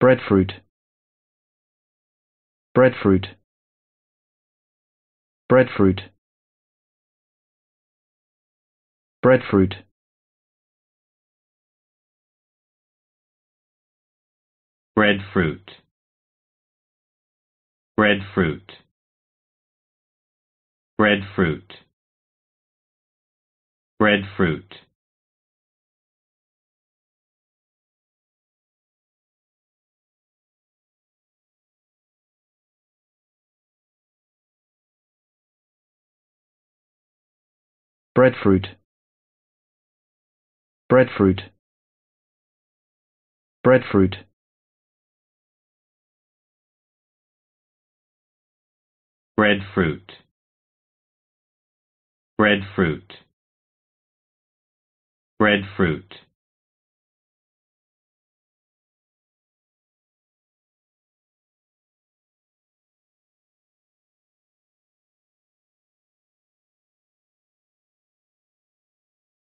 breadfruit breadfruit breadfruit breadfruit breadfruit breadfruit breadfruit breadfruit breadfruit breadfruit breadfruit breadfruit breadfruit breadfruit